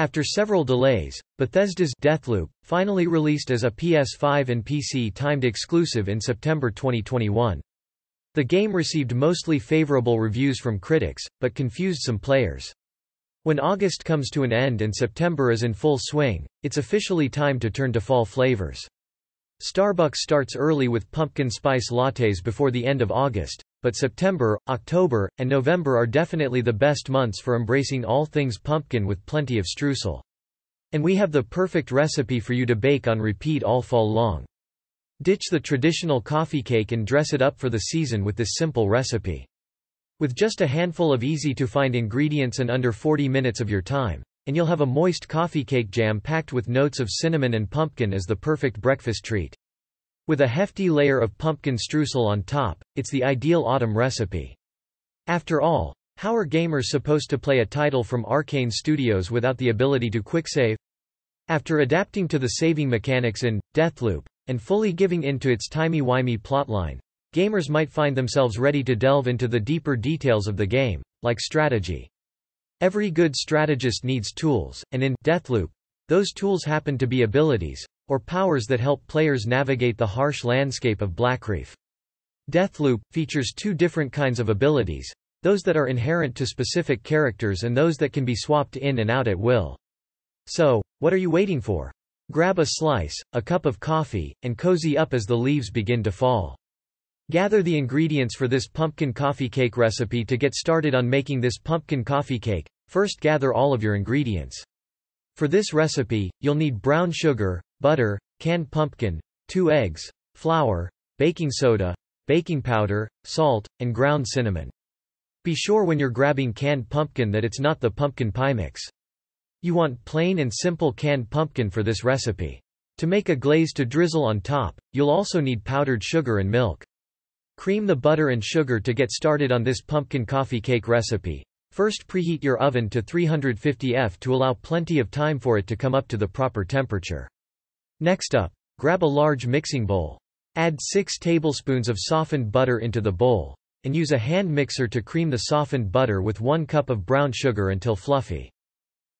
After several delays, Bethesda's Deathloop, finally released as a PS5 and PC timed exclusive in September 2021. The game received mostly favorable reviews from critics, but confused some players. When August comes to an end and September is in full swing, it's officially time to turn to fall flavors. Starbucks starts early with pumpkin spice lattes before the end of August, but September, October, and November are definitely the best months for embracing all things pumpkin with plenty of streusel. And we have the perfect recipe for you to bake on repeat all fall long. Ditch the traditional coffee cake and dress it up for the season with this simple recipe. With just a handful of easy-to-find ingredients and under 40 minutes of your time, and you'll have a moist coffee cake jam packed with notes of cinnamon and pumpkin as the perfect breakfast treat. With a hefty layer of pumpkin streusel on top, it's the ideal autumn recipe. After all, how are gamers supposed to play a title from Arcane Studios without the ability to quicksave? After adapting to the saving mechanics in Deathloop, and fully giving in to its timey-wimey plotline, gamers might find themselves ready to delve into the deeper details of the game, like strategy. Every good strategist needs tools, and in Deathloop, those tools happen to be abilities, or powers that help players navigate the harsh landscape of Blackreef. Deathloop, features two different kinds of abilities, those that are inherent to specific characters and those that can be swapped in and out at will. So, what are you waiting for? Grab a slice, a cup of coffee, and cozy up as the leaves begin to fall. Gather the ingredients for this pumpkin coffee cake recipe to get started on making this pumpkin coffee cake. First gather all of your ingredients. For this recipe, you'll need brown sugar, butter, canned pumpkin, 2 eggs, flour, baking soda, baking powder, salt, and ground cinnamon. Be sure when you're grabbing canned pumpkin that it's not the pumpkin pie mix. You want plain and simple canned pumpkin for this recipe. To make a glaze to drizzle on top, you'll also need powdered sugar and milk. Cream the butter and sugar to get started on this pumpkin coffee cake recipe. First preheat your oven to 350 F to allow plenty of time for it to come up to the proper temperature. Next up, grab a large mixing bowl. Add 6 tablespoons of softened butter into the bowl, and use a hand mixer to cream the softened butter with 1 cup of brown sugar until fluffy.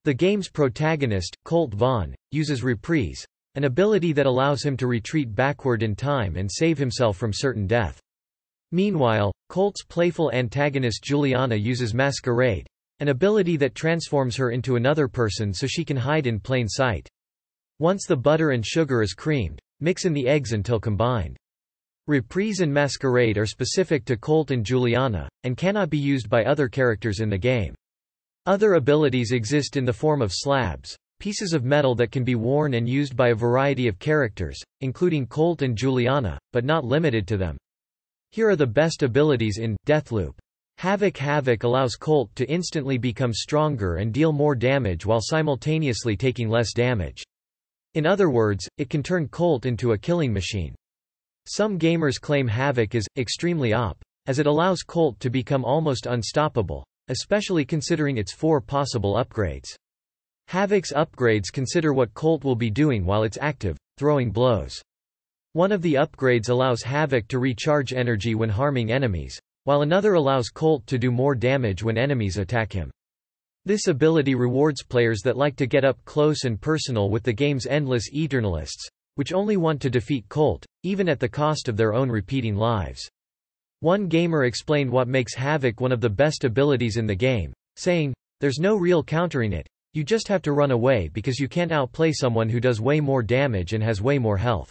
The game's protagonist, Colt Vaughn, uses reprise, an ability that allows him to retreat backward in time and save himself from certain death. Meanwhile, Colt's playful antagonist Juliana uses masquerade, an ability that transforms her into another person so she can hide in plain sight. Once the butter and sugar is creamed, mix in the eggs until combined. Reprise and Masquerade are specific to Colt and Juliana, and cannot be used by other characters in the game. Other abilities exist in the form of slabs, pieces of metal that can be worn and used by a variety of characters, including Colt and Juliana, but not limited to them. Here are the best abilities in Deathloop. Havoc Havoc allows Colt to instantly become stronger and deal more damage while simultaneously taking less damage. In other words, it can turn Colt into a killing machine. Some gamers claim Havoc is extremely op, as it allows Colt to become almost unstoppable, especially considering its four possible upgrades. Havoc's upgrades consider what Colt will be doing while it's active, throwing blows. One of the upgrades allows Havoc to recharge energy when harming enemies, while another allows Colt to do more damage when enemies attack him. This ability rewards players that like to get up close and personal with the game's endless Eternalists, which only want to defeat Colt, even at the cost of their own repeating lives. One gamer explained what makes Havoc one of the best abilities in the game, saying, There's no real countering it, you just have to run away because you can't outplay someone who does way more damage and has way more health.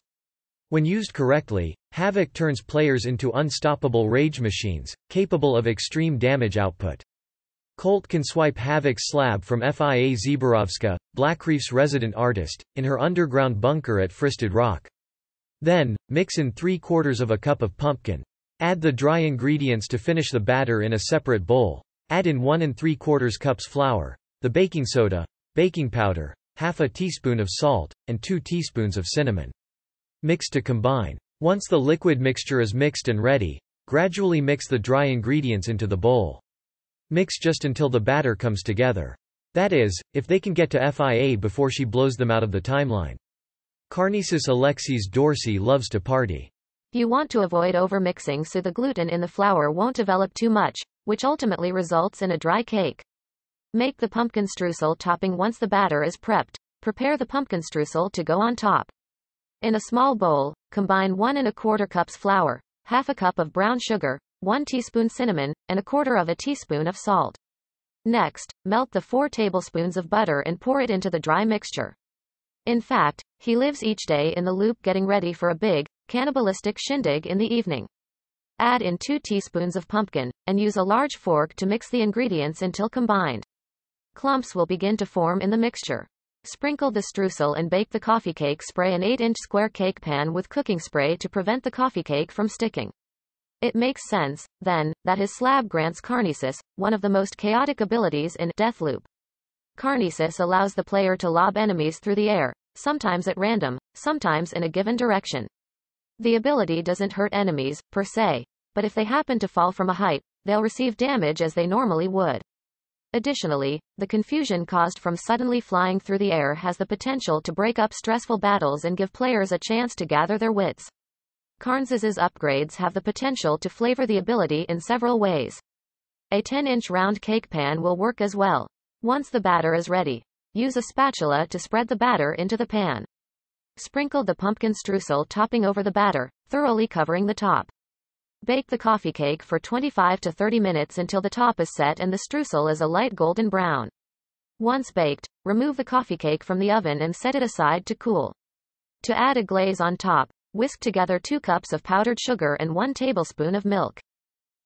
When used correctly, Havoc turns players into unstoppable rage machines, capable of extreme damage output. Colt can swipe Havoc's slab from F.I.A. Black Blackreef's resident artist, in her underground bunker at Fristed Rock. Then, mix in 3 quarters of a cup of pumpkin. Add the dry ingredients to finish the batter in a separate bowl. Add in 1 and 3 quarters cups flour, the baking soda, baking powder, half a teaspoon of salt, and 2 teaspoons of cinnamon. Mix to combine. Once the liquid mixture is mixed and ready, gradually mix the dry ingredients into the bowl. Mix just until the batter comes together. That is, if they can get to FIA before she blows them out of the timeline. Carnesis Alexis Dorsey loves to party. You want to avoid overmixing so the gluten in the flour won't develop too much, which ultimately results in a dry cake. Make the pumpkin streusel topping once the batter is prepped. Prepare the pumpkin streusel to go on top. In a small bowl, combine one and a quarter cups flour, half a cup of brown sugar, 1 teaspoon cinnamon, and a quarter of a teaspoon of salt. Next, melt the 4 tablespoons of butter and pour it into the dry mixture. In fact, he lives each day in the loop getting ready for a big, cannibalistic shindig in the evening. Add in 2 teaspoons of pumpkin, and use a large fork to mix the ingredients until combined. Clumps will begin to form in the mixture. Sprinkle the streusel and bake the coffee cake spray an 8-inch square cake pan with cooking spray to prevent the coffee cake from sticking. It makes sense, then, that his slab grants Carnesis, one of the most chaotic abilities in Deathloop. Carnesis allows the player to lob enemies through the air, sometimes at random, sometimes in a given direction. The ability doesn't hurt enemies, per se, but if they happen to fall from a height, they'll receive damage as they normally would. Additionally, the confusion caused from suddenly flying through the air has the potential to break up stressful battles and give players a chance to gather their wits. Carnes's upgrades have the potential to flavor the ability in several ways. A 10-inch round cake pan will work as well. Once the batter is ready, use a spatula to spread the batter into the pan. Sprinkle the pumpkin streusel topping over the batter, thoroughly covering the top. Bake the coffee cake for 25 to 30 minutes until the top is set and the streusel is a light golden brown. Once baked, remove the coffee cake from the oven and set it aside to cool. To add a glaze on top, Whisk together 2 cups of powdered sugar and 1 tablespoon of milk.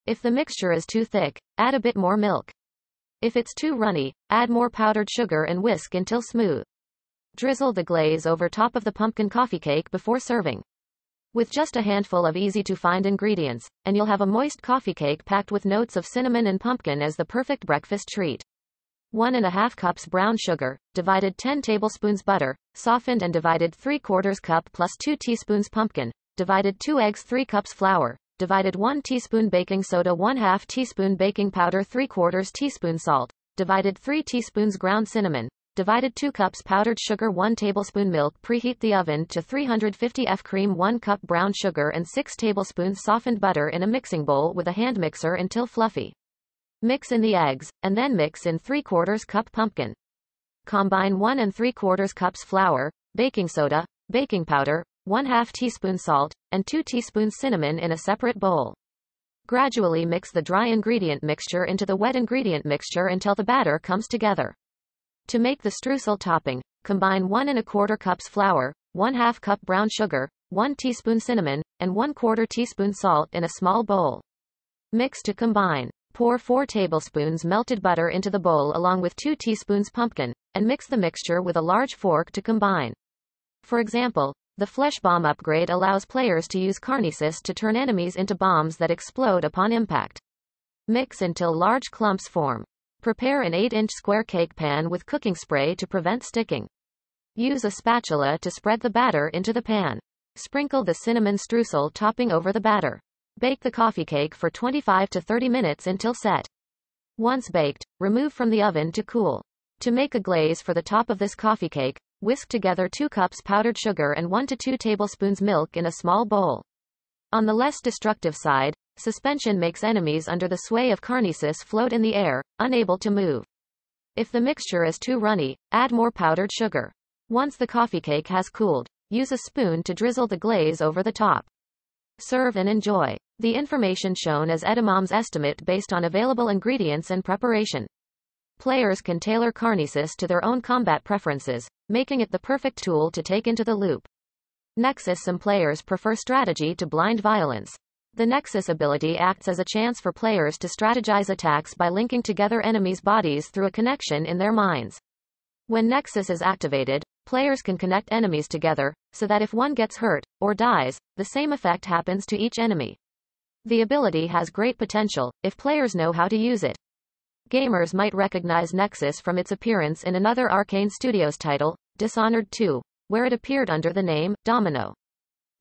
If the mixture is too thick, add a bit more milk. If it's too runny, add more powdered sugar and whisk until smooth. Drizzle the glaze over top of the pumpkin coffee cake before serving. With just a handful of easy to find ingredients, and you'll have a moist coffee cake packed with notes of cinnamon and pumpkin as the perfect breakfast treat. 1 and a half cups brown sugar, divided 10 tablespoons butter, softened and divided 3 quarters cup plus 2 teaspoons pumpkin, divided 2 eggs 3 cups flour, divided 1 teaspoon baking soda 1 half teaspoon baking powder 3 quarters teaspoon salt, divided 3 teaspoons ground cinnamon, divided 2 cups powdered sugar 1 tablespoon milk preheat the oven to 350 F cream 1 cup brown sugar and 6 tablespoons softened butter in a mixing bowl with a hand mixer until fluffy. Mix in the eggs, and then mix in 3 quarters cup pumpkin. Combine 1 and 3 quarters cups flour, baking soda, baking powder, 1 2 teaspoon salt, and 2 teaspoons cinnamon in a separate bowl. Gradually mix the dry ingredient mixture into the wet ingredient mixture until the batter comes together. To make the streusel topping, combine 1 and a quarter cups flour, 1 2 cup brown sugar, 1 teaspoon cinnamon, and 1 quarter teaspoon salt in a small bowl. Mix to combine. Pour 4 tablespoons melted butter into the bowl along with 2 teaspoons pumpkin, and mix the mixture with a large fork to combine. For example, the Flesh Bomb upgrade allows players to use Carnesis to turn enemies into bombs that explode upon impact. Mix until large clumps form. Prepare an 8-inch square cake pan with cooking spray to prevent sticking. Use a spatula to spread the batter into the pan. Sprinkle the cinnamon streusel topping over the batter. Bake the coffee cake for 25 to 30 minutes until set. Once baked, remove from the oven to cool. To make a glaze for the top of this coffee cake, whisk together 2 cups powdered sugar and 1 to 2 tablespoons milk in a small bowl. On the less destructive side, suspension makes enemies under the sway of carnesis float in the air, unable to move. If the mixture is too runny, add more powdered sugar. Once the coffee cake has cooled, use a spoon to drizzle the glaze over the top serve and enjoy. The information shown is edamam's estimate based on available ingredients and preparation. Players can tailor Carnesis to their own combat preferences, making it the perfect tool to take into the loop. Nexus Some players prefer strategy to blind violence. The Nexus ability acts as a chance for players to strategize attacks by linking together enemies' bodies through a connection in their minds. When Nexus is activated, Players can connect enemies together, so that if one gets hurt, or dies, the same effect happens to each enemy. The ability has great potential, if players know how to use it. Gamers might recognize Nexus from its appearance in another Arcane Studios title, Dishonored 2, where it appeared under the name, Domino.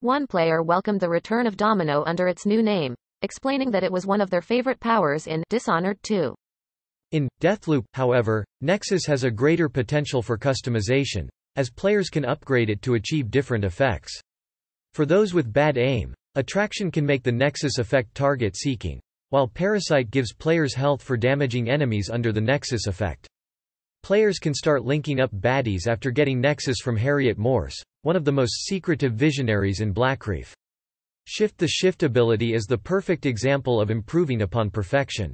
One player welcomed the return of Domino under its new name, explaining that it was one of their favorite powers in Dishonored 2. In Deathloop, however, Nexus has a greater potential for customization, as players can upgrade it to achieve different effects. For those with bad aim, attraction can make the Nexus effect target seeking, while Parasite gives players health for damaging enemies under the Nexus effect. Players can start linking up baddies after getting Nexus from Harriet Morse, one of the most secretive visionaries in Blackreef. Shift the Shift ability is the perfect example of improving upon perfection.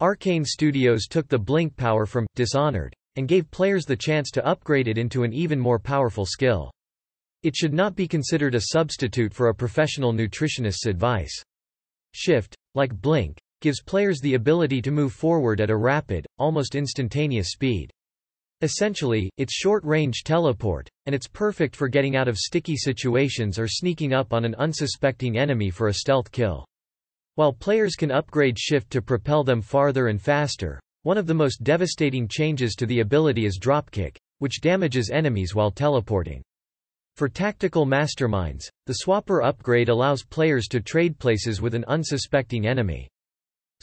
Arcane Studios took the blink power from Dishonored and gave players the chance to upgrade it into an even more powerful skill. It should not be considered a substitute for a professional nutritionist's advice. Shift, like Blink, gives players the ability to move forward at a rapid, almost instantaneous speed. Essentially, it's short-range teleport, and it's perfect for getting out of sticky situations or sneaking up on an unsuspecting enemy for a stealth kill. While players can upgrade shift to propel them farther and faster, one of the most devastating changes to the ability is dropkick, which damages enemies while teleporting. For tactical masterminds, the Swapper upgrade allows players to trade places with an unsuspecting enemy.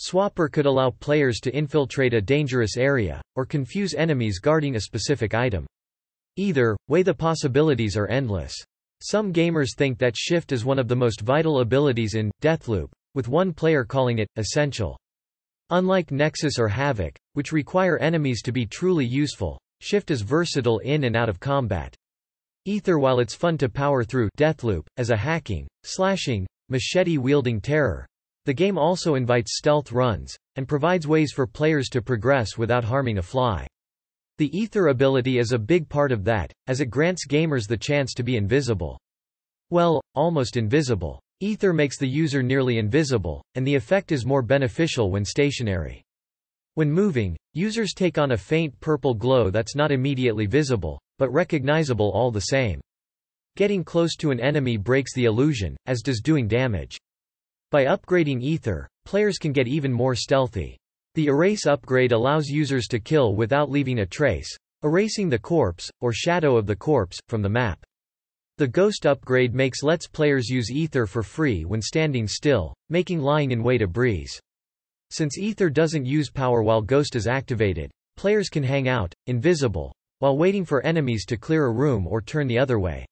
Swapper could allow players to infiltrate a dangerous area, or confuse enemies guarding a specific item. Either way the possibilities are endless. Some gamers think that shift is one of the most vital abilities in Deathloop, with one player calling it essential. Unlike Nexus or Havoc, which require enemies to be truly useful, Shift is versatile in and out of combat. Ether while it's fun to power through Deathloop, as a hacking, slashing, machete-wielding terror, the game also invites stealth runs, and provides ways for players to progress without harming a fly. The Ether ability is a big part of that, as it grants gamers the chance to be invisible. Well, almost invisible. Ether makes the user nearly invisible, and the effect is more beneficial when stationary. When moving, users take on a faint purple glow that's not immediately visible, but recognizable all the same. Getting close to an enemy breaks the illusion, as does doing damage. By upgrading Ether, players can get even more stealthy. The Erase upgrade allows users to kill without leaving a trace, erasing the corpse, or shadow of the corpse, from the map. The Ghost upgrade makes Let's players use Ether for free when standing still, making lying in wait a breeze. Since Ether doesn't use power while Ghost is activated, players can hang out, invisible, while waiting for enemies to clear a room or turn the other way.